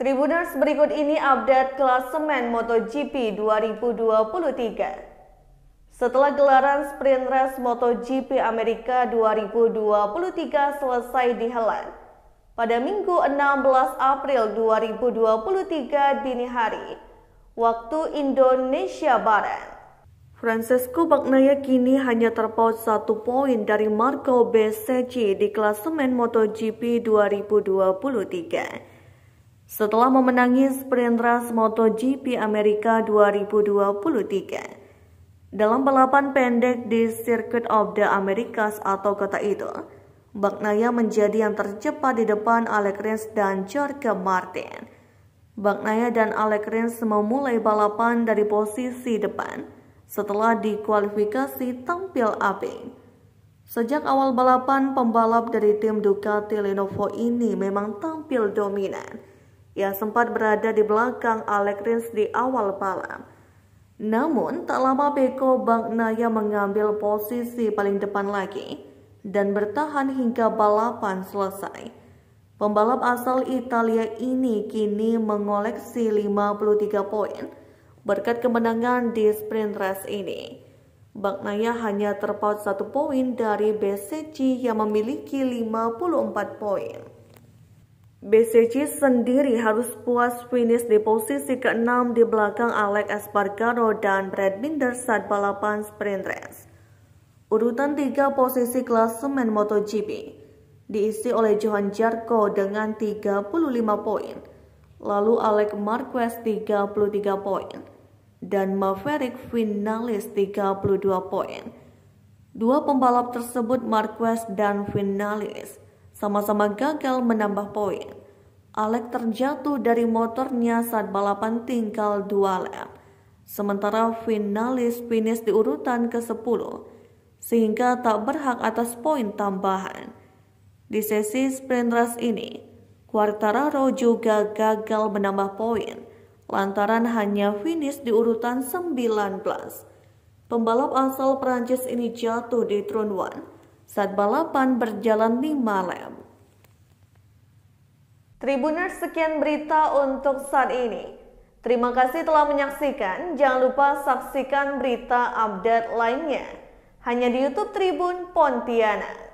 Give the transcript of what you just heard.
Tribuners berikut ini update klasemen MotoGP 2023. Setelah gelaran sprint race MotoGP Amerika 2023 selesai dihelat, pada Minggu 16 April 2023 dini hari, waktu Indonesia Barat. Francesco Bagnaia kini hanya terpaut satu poin dari Marco Bezzecchi di klasemen MotoGP 2023 setelah memenangi Sprinters MotoGP Amerika 2023. Dalam balapan pendek di Circuit of the Americas atau kota itu, Baknaya menjadi yang tercepat di depan Alekres Rins dan Jorge Martin. Baknaya dan Alekres Rins memulai balapan dari posisi depan setelah dikualifikasi tampil apik. Sejak awal balapan, pembalap dari tim Ducati Lenovo ini memang tampil dominan yang sempat berada di belakang Alex Rins di awal balap. Namun, tak lama Beko Bang Naya mengambil posisi paling depan lagi dan bertahan hingga balapan selesai. Pembalap asal Italia ini kini mengoleksi 53 poin berkat kemenangan di sprint race ini. Bang Naya hanya terpaut satu poin dari BCG yang memiliki 54 poin. BCC sendiri harus puas finish di posisi ke-6 di belakang Alex Espargaro dan Brad Binder saat balapan sprint race. Urutan 3 posisi klasemen MotoGP diisi oleh Johan Jarko dengan 35 poin, lalu Alex Marquez 33 poin, dan Maverick Vinales 32 poin. Dua pembalap tersebut Marquez dan Vinales sama-sama gagal menambah poin. Alex terjatuh dari motornya saat balapan tinggal dua lap, sementara finalis finish di urutan ke-10, sehingga tak berhak atas poin tambahan. Di sesi sprint race ini, Quartararo juga gagal menambah poin, lantaran hanya finish di urutan 19. Pembalap asal Prancis ini jatuh di Turn 1 saat balapan berjalan di malam. Tribuners sekian berita untuk saat ini. Terima kasih telah menyaksikan. Jangan lupa saksikan berita update lainnya. Hanya di YouTube Tribun Pontianak.